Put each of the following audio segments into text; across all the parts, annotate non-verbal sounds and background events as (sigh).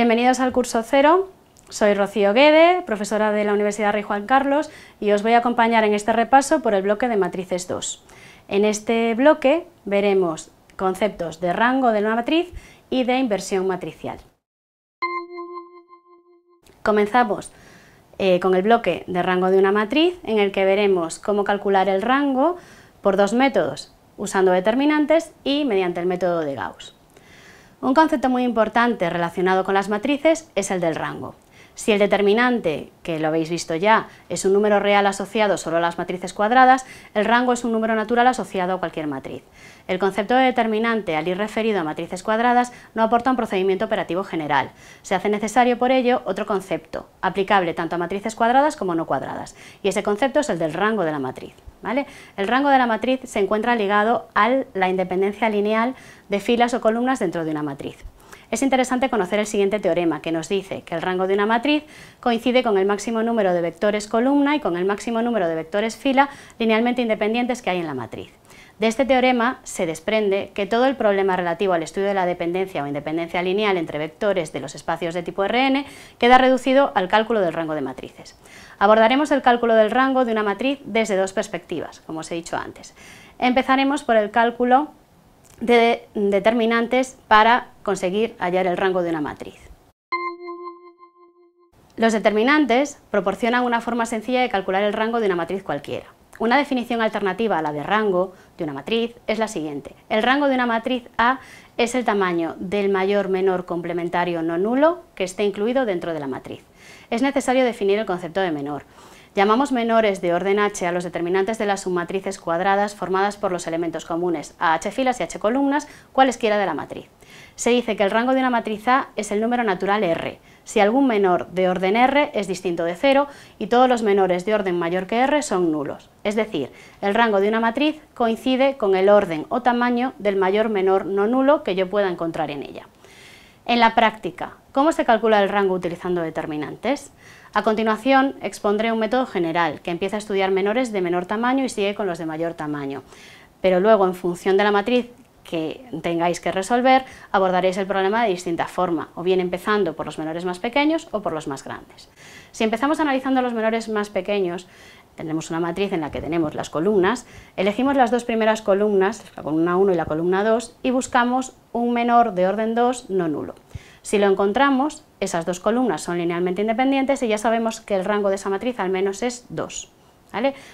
Bienvenidos al curso cero. Soy Rocío Guede, profesora de la Universidad Rey Juan Carlos y os voy a acompañar en este repaso por el bloque de matrices 2. En este bloque veremos conceptos de rango de una matriz y de inversión matricial. Comenzamos eh, con el bloque de rango de una matriz en el que veremos cómo calcular el rango por dos métodos, usando determinantes y mediante el método de Gauss. Un concepto muy importante relacionado con las matrices es el del rango. Si el determinante, que lo habéis visto ya, es un número real asociado solo a las matrices cuadradas, el rango es un número natural asociado a cualquier matriz. El concepto de determinante, al ir referido a matrices cuadradas, no aporta un procedimiento operativo general. Se hace necesario, por ello, otro concepto, aplicable tanto a matrices cuadradas como no cuadradas, y ese concepto es el del rango de la matriz. El rango de la matriz se encuentra ligado a la independencia lineal de filas o columnas dentro de una matriz es interesante conocer el siguiente teorema, que nos dice que el rango de una matriz coincide con el máximo número de vectores columna y con el máximo número de vectores fila linealmente independientes que hay en la matriz. De este teorema se desprende que todo el problema relativo al estudio de la dependencia o independencia lineal entre vectores de los espacios de tipo Rn queda reducido al cálculo del rango de matrices. Abordaremos el cálculo del rango de una matriz desde dos perspectivas, como os he dicho antes. Empezaremos por el cálculo de determinantes para conseguir hallar el rango de una matriz. Los determinantes proporcionan una forma sencilla de calcular el rango de una matriz cualquiera. Una definición alternativa a la de rango de una matriz es la siguiente. El rango de una matriz A es el tamaño del mayor menor complementario no nulo que esté incluido dentro de la matriz. Es necesario definir el concepto de menor, Llamamos menores de orden H a los determinantes de las submatrices cuadradas formadas por los elementos comunes a H filas y H columnas, cualesquiera de la matriz. Se dice que el rango de una matriz A es el número natural R, si algún menor de orden R es distinto de 0 y todos los menores de orden mayor que R son nulos. Es decir, el rango de una matriz coincide con el orden o tamaño del mayor menor no nulo que yo pueda encontrar en ella. En la práctica, ¿cómo se calcula el rango utilizando determinantes? A continuación, expondré un método general, que empieza a estudiar menores de menor tamaño y sigue con los de mayor tamaño. Pero luego, en función de la matriz que tengáis que resolver, abordaréis el problema de distinta forma, o bien empezando por los menores más pequeños o por los más grandes. Si empezamos analizando los menores más pequeños, tenemos una matriz en la que tenemos las columnas, elegimos las dos primeras columnas, la columna 1 y la columna 2, y buscamos un menor de orden 2 no nulo. Si lo encontramos, esas dos columnas son linealmente independientes y ya sabemos que el rango de esa matriz al menos es 2.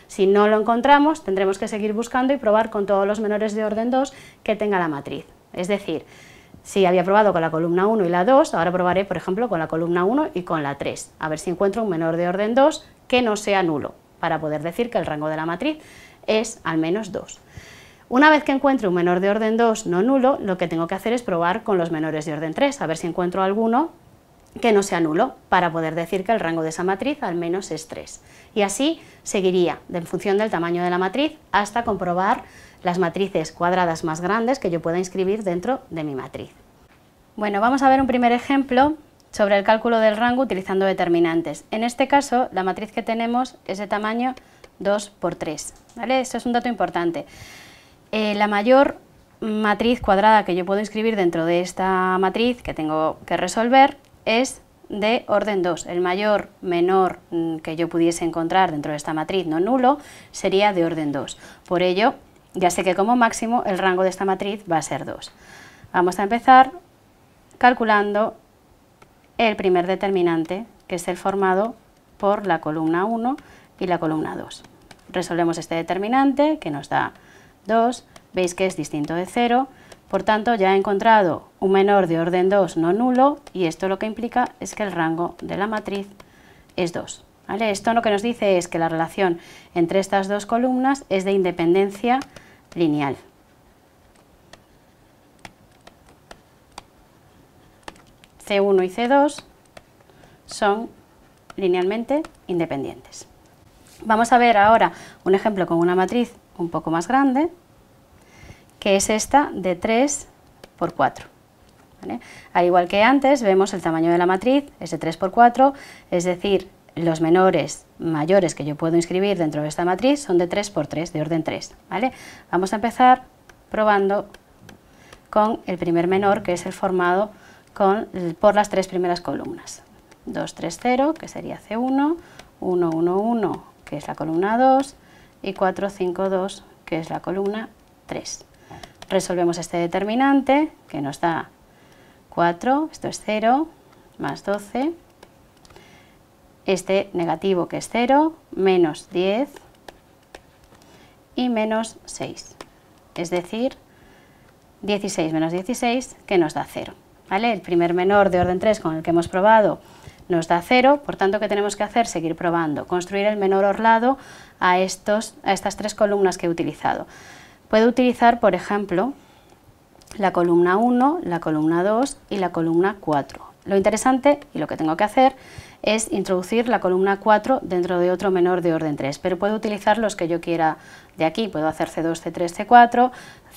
Si no lo encontramos, tendremos que seguir buscando y probar con todos los menores de orden 2 que tenga la matriz. Es decir, si había probado con la columna 1 y la 2, ahora probaré, por ejemplo, con la columna 1 y con la 3, a ver si encuentro un menor de orden 2 que no sea nulo para poder decir que el rango de la matriz es al menos 2. Una vez que encuentre un menor de orden 2 no nulo, lo que tengo que hacer es probar con los menores de orden 3, a ver si encuentro alguno que no sea nulo, para poder decir que el rango de esa matriz al menos es 3. Y así seguiría en función del tamaño de la matriz hasta comprobar las matrices cuadradas más grandes que yo pueda inscribir dentro de mi matriz. Bueno, vamos a ver un primer ejemplo sobre el cálculo del rango utilizando determinantes. En este caso, la matriz que tenemos es de tamaño 2 por 3. ¿vale? Esto es un dato importante. Eh, la mayor matriz cuadrada que yo puedo inscribir dentro de esta matriz que tengo que resolver es de orden 2. El mayor menor mm, que yo pudiese encontrar dentro de esta matriz no nulo sería de orden 2. Por ello, ya sé que como máximo el rango de esta matriz va a ser 2. Vamos a empezar calculando el primer determinante, que es el formado por la columna 1 y la columna 2. Resolvemos este determinante, que nos da 2, veis que es distinto de 0, por tanto ya he encontrado un menor de orden 2 no nulo, y esto lo que implica es que el rango de la matriz es 2. Esto lo que nos dice es que la relación entre estas dos columnas es de independencia lineal. C1 y C2 son linealmente independientes. Vamos a ver ahora un ejemplo con una matriz un poco más grande, que es esta de 3 por 4. Al igual que antes, vemos el tamaño de la matriz, es de 3 por 4, es decir, los menores mayores que yo puedo inscribir dentro de esta matriz son de 3 por 3, de orden 3. Vamos a empezar probando con el primer menor, que es el formado por las tres primeras columnas. 2, 3, 0, que sería C1, 1, 1, 1, que es la columna 2, y 4, 5, 2, que es la columna 3. Resolvemos este determinante, que nos da 4, esto es 0, más 12, este negativo que es 0, menos 10 y menos 6, es decir, 16 menos 16 que nos da 0. El primer menor de orden 3 con el que hemos probado nos da 0, por tanto, ¿qué tenemos que hacer? Seguir probando, construir el menor orlado a, estos, a estas tres columnas que he utilizado. Puedo utilizar, por ejemplo, la columna 1, la columna 2 y la columna 4. Lo interesante y lo que tengo que hacer es introducir la columna 4 dentro de otro menor de orden 3, pero puedo utilizar los que yo quiera de aquí, puedo hacer C2, C3, C4,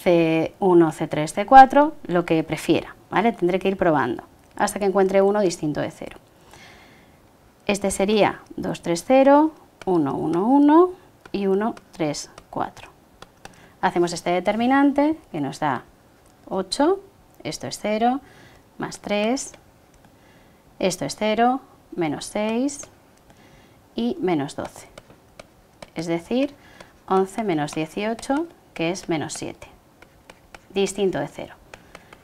C1, C3, C4, lo que prefiera, ¿vale? Tendré que ir probando hasta que encuentre uno distinto de 0. Este sería 2, 3, 0, 1, 1, 1 y 1, 3, 4. Hacemos este determinante que nos da 8, esto es 0, más 3, esto es 0, menos 6 y menos 12. Es decir, 11 menos 18, que es menos 7 distinto de 0.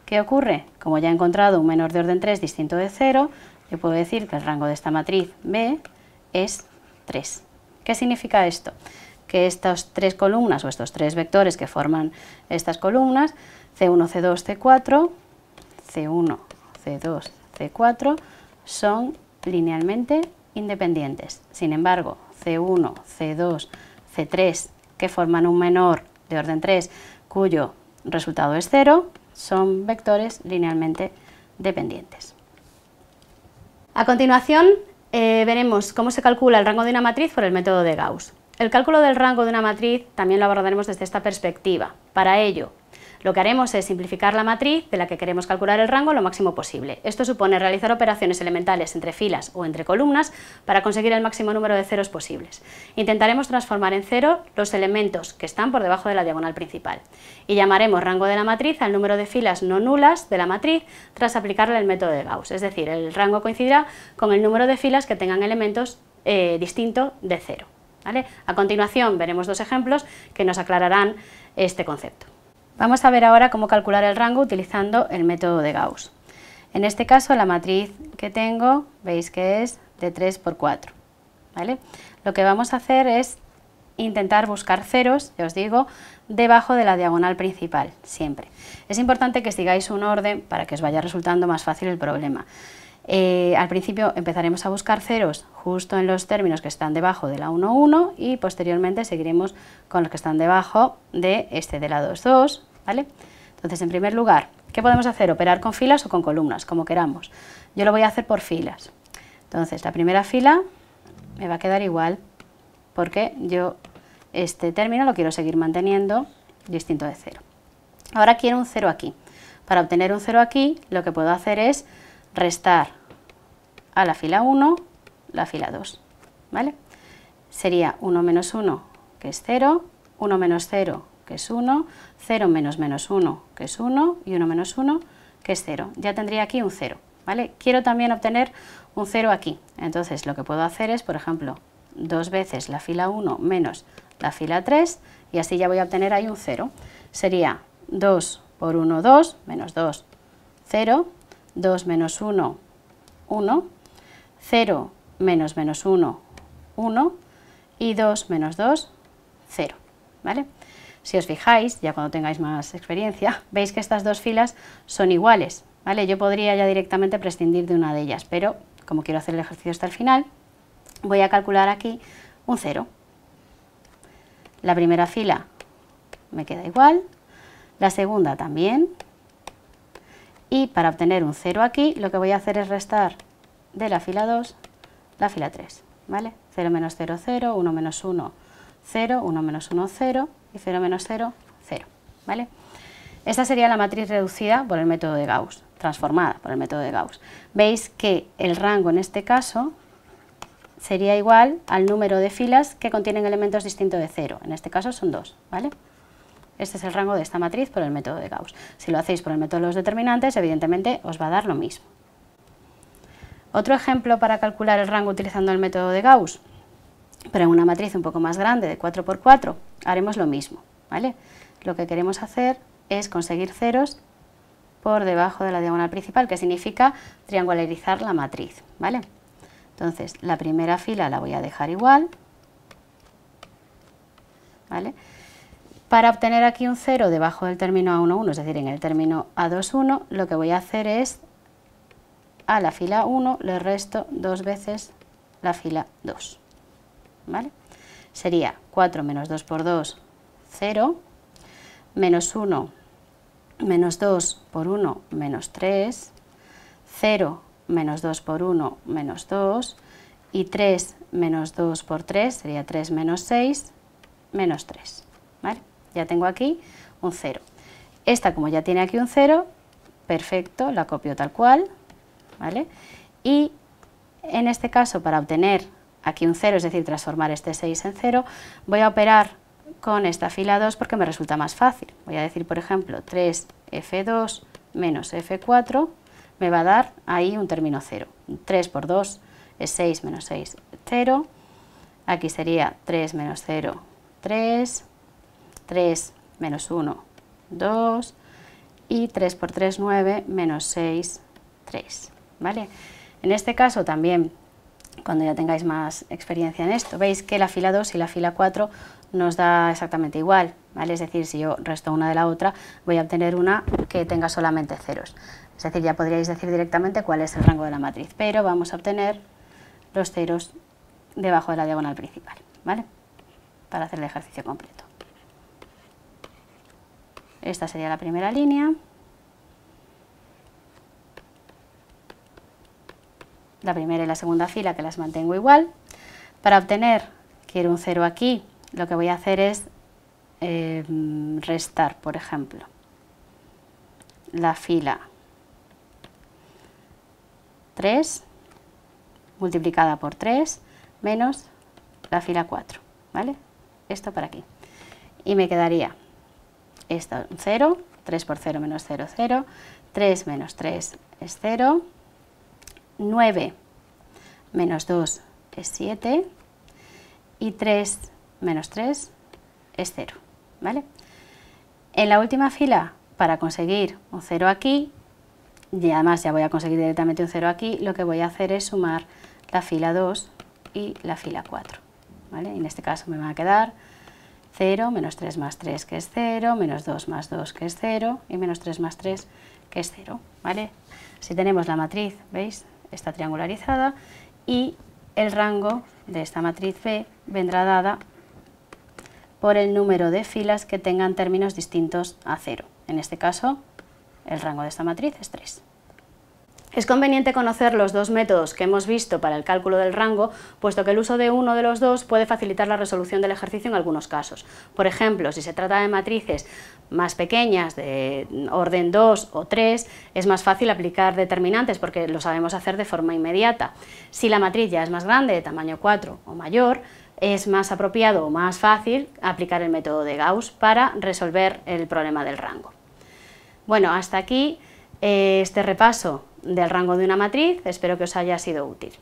¿Qué ocurre? Como ya he encontrado un menor de orden 3 distinto de 0, yo puedo decir que el rango de esta matriz B es 3. ¿Qué significa esto? Que estas tres columnas o estos tres vectores que forman estas columnas, C1, C2, C4, C1, C2, C4, son linealmente independientes. Sin embargo, C1, C2, C3, que forman un menor de orden 3, cuyo resultado es cero, son vectores linealmente dependientes. A continuación eh, veremos cómo se calcula el rango de una matriz por el método de Gauss. El cálculo del rango de una matriz también lo abordaremos desde esta perspectiva. Para ello, lo que haremos es simplificar la matriz de la que queremos calcular el rango lo máximo posible. Esto supone realizar operaciones elementales entre filas o entre columnas para conseguir el máximo número de ceros posibles. Intentaremos transformar en cero los elementos que están por debajo de la diagonal principal y llamaremos rango de la matriz al número de filas no nulas de la matriz tras aplicarle el método de Gauss, es decir, el rango coincidirá con el número de filas que tengan elementos eh, distinto de cero. A continuación veremos dos ejemplos que nos aclararán este concepto. Vamos a ver ahora cómo calcular el rango utilizando el método de Gauss. En este caso la matriz que tengo veis que es de 3 por 4. ¿vale? Lo que vamos a hacer es intentar buscar ceros, ya os digo, debajo de la diagonal principal, siempre. Es importante que sigáis un orden para que os vaya resultando más fácil el problema. Eh, al principio empezaremos a buscar ceros justo en los términos que están debajo de la 1,1 y posteriormente seguiremos con los que están debajo de este de la 2,2, ¿vale? Entonces, en primer lugar, ¿qué podemos hacer? Operar con filas o con columnas, como queramos. Yo lo voy a hacer por filas. Entonces, la primera fila me va a quedar igual porque yo este término lo quiero seguir manteniendo distinto de 0. Ahora quiero un 0 aquí. Para obtener un 0 aquí, lo que puedo hacer es restar a la fila 1, la fila 2, ¿vale? Sería 1 menos 1, que es 0, 1 menos 0, que es 1, 0 menos menos 1, que es 1, y 1 menos 1, que es 0. Ya tendría aquí un 0, ¿vale? Quiero también obtener un 0 aquí, entonces lo que puedo hacer es, por ejemplo, dos veces la fila 1 menos la fila 3, y así ya voy a obtener ahí un 0. Sería 2 por 1, 2, menos 2, 0, 2 menos 1, 1, 0 menos menos 1, 1 y 2 menos 2, 0. ¿vale? Si os fijáis, ya cuando tengáis más experiencia, (laughs) veis que estas dos filas son iguales. ¿vale? Yo podría ya directamente prescindir de una de ellas, pero como quiero hacer el ejercicio hasta el final, voy a calcular aquí un 0. La primera fila me queda igual, la segunda también, y para obtener un 0 aquí lo que voy a hacer es restar de la fila 2, la fila 3, ¿vale? 0 menos 0, 0, 1 menos 1, 0, 1 menos 1, 0 y 0 menos 0, 0, ¿vale? Esta sería la matriz reducida por el método de Gauss, transformada por el método de Gauss. Veis que el rango en este caso sería igual al número de filas que contienen elementos distintos de 0, en este caso son 2, ¿vale? Este es el rango de esta matriz por el método de Gauss. Si lo hacéis por el método de los determinantes, evidentemente os va a dar lo mismo. Otro ejemplo para calcular el rango utilizando el método de Gauss, pero en una matriz un poco más grande, de 4x4, haremos lo mismo. ¿vale? Lo que queremos hacer es conseguir ceros por debajo de la diagonal principal, que significa triangularizar la matriz. ¿vale? Entonces, la primera fila la voy a dejar igual. ¿vale? Para obtener aquí un cero debajo del término A11, es decir, en el término A21, lo que voy a hacer es a la fila 1 le resto dos veces la fila 2. ¿Vale? Sería 4 menos 2 por 2, 0, menos 1, menos 2 por 1, menos 3, 0, menos 2 por 1, menos 2, y 3 menos 2 por 3 sería 3 menos 6, menos 3. ¿Vale? Ya tengo aquí un 0. Esta, como ya tiene aquí un 0, perfecto, la copio tal cual, ¿vale? Y en este caso, para obtener aquí un 0, es decir, transformar este 6 en 0, voy a operar con esta fila 2 porque me resulta más fácil. Voy a decir, por ejemplo, 3F2 menos F4 me va a dar ahí un término 0. 3 por 2 es 6 menos 6, 0. Aquí sería 3 menos 0, 3. 3 menos 1, 2. Y 3 por 3, 9, menos 6, 3. ¿vale? En este caso también, cuando ya tengáis más experiencia en esto, veis que la fila 2 y la fila 4 nos da exactamente igual, ¿vale? Es decir, si yo resto una de la otra, voy a obtener una que tenga solamente ceros. Es decir, ya podríais decir directamente cuál es el rango de la matriz, pero vamos a obtener los ceros debajo de la diagonal principal, Para hacer el ejercicio completo. Esta sería la primera línea. la primera y la segunda fila que las mantengo igual. Para obtener, quiero un 0 aquí, lo que voy a hacer es em, restar, por ejemplo, la fila 3 multiplicada por 3 menos la fila 4, ¿vale? Esto para aquí. Y me quedaría esto 0, 3 por 0 menos 0, 0, 3 menos 3 es 0, 9 menos 2 es 7 y 3 menos 3 es 0. ¿vale? En la última fila, para conseguir un 0 aquí, y además ya voy a conseguir directamente un 0 aquí, lo que voy a hacer es sumar la fila 2 y la fila 4. ¿vale? En este caso me va a quedar 0, menos 3 más 3 que es 0, menos 2 más 2 que es 0 y menos 3 más 3 que es 0. ¿vale? Si tenemos la matriz, ¿veis? está triangularizada, y el rango de esta matriz B vendrá dada por el número de filas que tengan términos distintos a cero. En este caso, el rango de esta matriz es 3. Es conveniente conocer los dos métodos que hemos visto para el cálculo del rango, puesto que el uso de uno de los dos puede facilitar la resolución del ejercicio en algunos casos. Por ejemplo, si se trata de matrices más pequeñas, de orden 2 o 3, es más fácil aplicar determinantes porque lo sabemos hacer de forma inmediata. Si la matriz ya es más grande, de tamaño 4 o mayor, es más apropiado o más fácil aplicar el método de Gauss para resolver el problema del rango. Bueno, hasta aquí eh, este repaso del rango de una matriz. Espero que os haya sido útil.